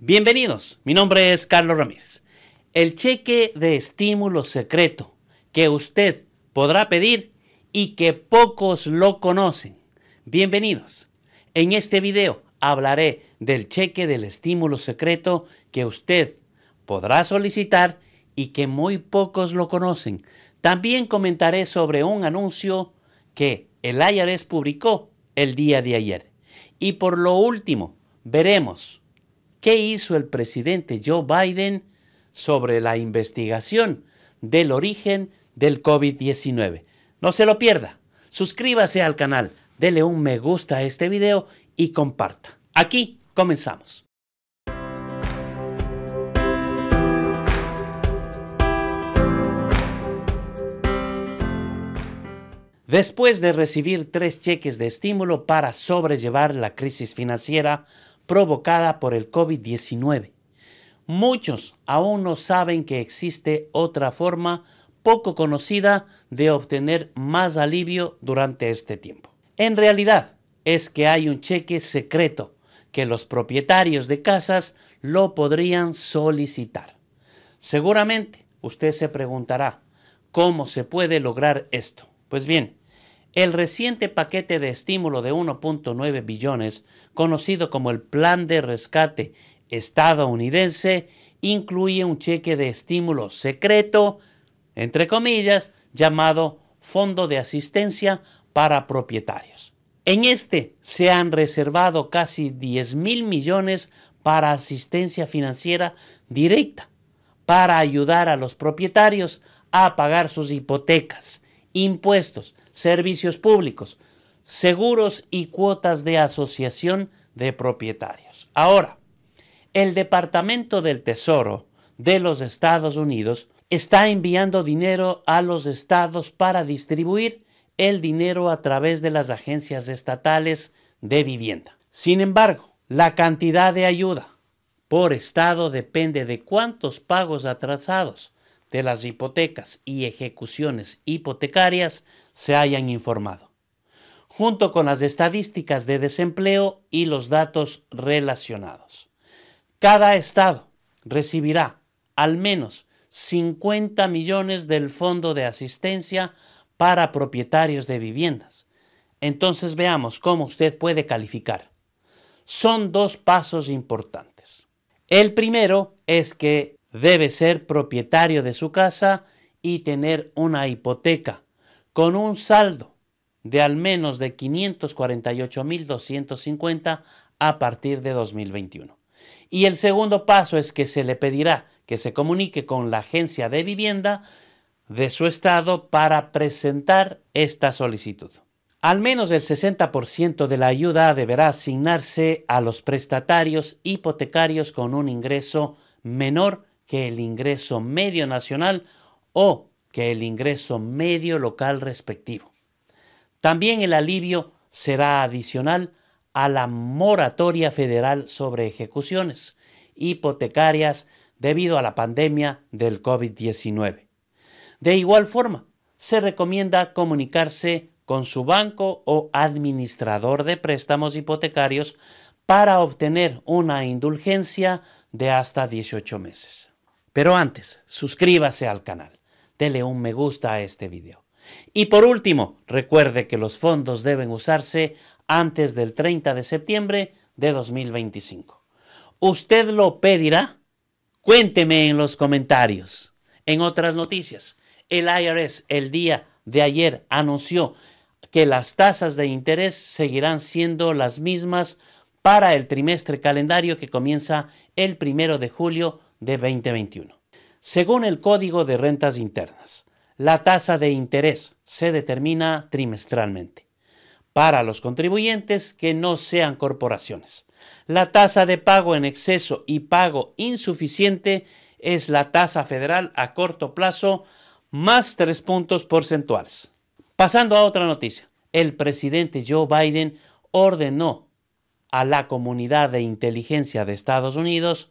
Bienvenidos, mi nombre es Carlos Ramírez. El cheque de estímulo secreto que usted podrá pedir y que pocos lo conocen. Bienvenidos. En este video hablaré del cheque del estímulo secreto que usted podrá solicitar y que muy pocos lo conocen. También comentaré sobre un anuncio que el IRS publicó el día de ayer. Y por lo último, veremos ¿Qué hizo el presidente Joe Biden sobre la investigación del origen del COVID-19? No se lo pierda. Suscríbase al canal, dele un me gusta a este video y comparta. Aquí comenzamos. Después de recibir tres cheques de estímulo para sobrellevar la crisis financiera, provocada por el COVID-19. Muchos aún no saben que existe otra forma poco conocida de obtener más alivio durante este tiempo. En realidad es que hay un cheque secreto que los propietarios de casas lo podrían solicitar. Seguramente usted se preguntará, ¿cómo se puede lograr esto? Pues bien, el reciente paquete de estímulo de 1.9 billones, conocido como el Plan de Rescate estadounidense, incluye un cheque de estímulo secreto, entre comillas, llamado Fondo de Asistencia para Propietarios. En este se han reservado casi 10 mil millones para asistencia financiera directa, para ayudar a los propietarios a pagar sus hipotecas impuestos, servicios públicos, seguros y cuotas de asociación de propietarios. Ahora, el Departamento del Tesoro de los Estados Unidos está enviando dinero a los estados para distribuir el dinero a través de las agencias estatales de vivienda. Sin embargo, la cantidad de ayuda por estado depende de cuántos pagos atrasados de las hipotecas y ejecuciones hipotecarias se hayan informado, junto con las estadísticas de desempleo y los datos relacionados. Cada estado recibirá al menos 50 millones del Fondo de Asistencia para Propietarios de Viviendas. Entonces veamos cómo usted puede calificar. Son dos pasos importantes. El primero es que debe ser propietario de su casa y tener una hipoteca con un saldo de al menos de 548.250 a partir de 2021. Y el segundo paso es que se le pedirá que se comunique con la agencia de vivienda de su estado para presentar esta solicitud. Al menos el 60% de la ayuda deberá asignarse a los prestatarios hipotecarios con un ingreso menor que el ingreso medio nacional o que el ingreso medio local respectivo. También el alivio será adicional a la moratoria federal sobre ejecuciones hipotecarias debido a la pandemia del COVID-19. De igual forma, se recomienda comunicarse con su banco o administrador de préstamos hipotecarios para obtener una indulgencia de hasta 18 meses. Pero antes, suscríbase al canal, dele un me gusta a este video. Y por último, recuerde que los fondos deben usarse antes del 30 de septiembre de 2025. ¿Usted lo pedirá? Cuénteme en los comentarios. En otras noticias, el IRS el día de ayer anunció que las tasas de interés seguirán siendo las mismas para el trimestre calendario que comienza el primero de julio de 2021. Según el Código de Rentas Internas, la tasa de interés se determina trimestralmente para los contribuyentes que no sean corporaciones. La tasa de pago en exceso y pago insuficiente es la tasa federal a corto plazo más tres puntos porcentuales. Pasando a otra noticia, el presidente Joe Biden ordenó a la comunidad de inteligencia de Estados Unidos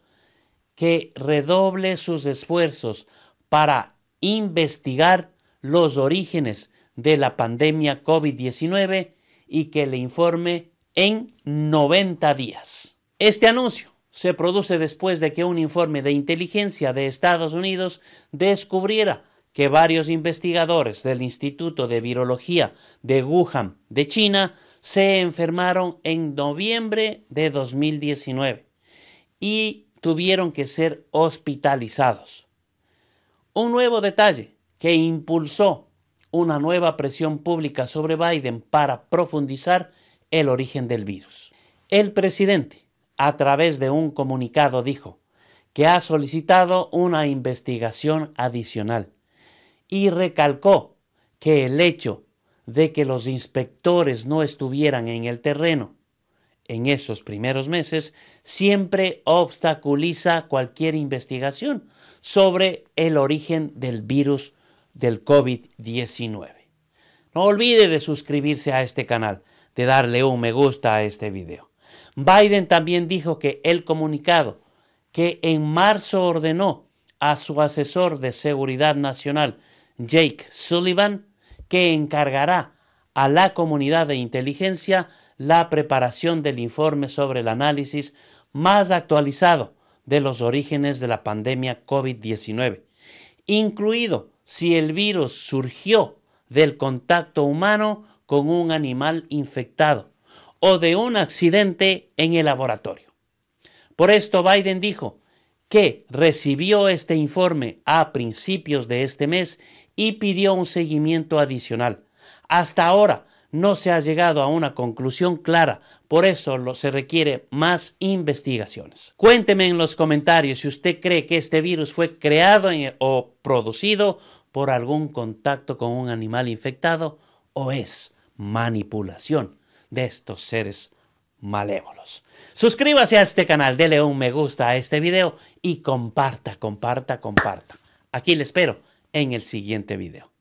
que redoble sus esfuerzos para investigar los orígenes de la pandemia COVID-19 y que le informe en 90 días. Este anuncio se produce después de que un informe de inteligencia de Estados Unidos descubriera que varios investigadores del Instituto de Virología de Wuhan de China se enfermaron en noviembre de 2019 y tuvieron que ser hospitalizados. Un nuevo detalle que impulsó una nueva presión pública sobre Biden para profundizar el origen del virus. El presidente, a través de un comunicado, dijo que ha solicitado una investigación adicional y recalcó que el hecho de que los inspectores no estuvieran en el terreno en esos primeros meses siempre obstaculiza cualquier investigación sobre el origen del virus del COVID-19. No olvide de suscribirse a este canal, de darle un me gusta a este video. Biden también dijo que el comunicado que en marzo ordenó a su asesor de seguridad nacional, Jake Sullivan, que encargará a la comunidad de inteligencia la preparación del informe sobre el análisis más actualizado de los orígenes de la pandemia COVID-19, incluido si el virus surgió del contacto humano con un animal infectado o de un accidente en el laboratorio. Por esto Biden dijo que recibió este informe a principios de este mes y pidió un seguimiento adicional. Hasta ahora, no se ha llegado a una conclusión clara, por eso lo, se requiere más investigaciones. Cuénteme en los comentarios si usted cree que este virus fue creado o producido por algún contacto con un animal infectado o es manipulación de estos seres malévolos. Suscríbase a este canal, déle un me gusta a este video y comparta, comparta, comparta. Aquí le espero en el siguiente video.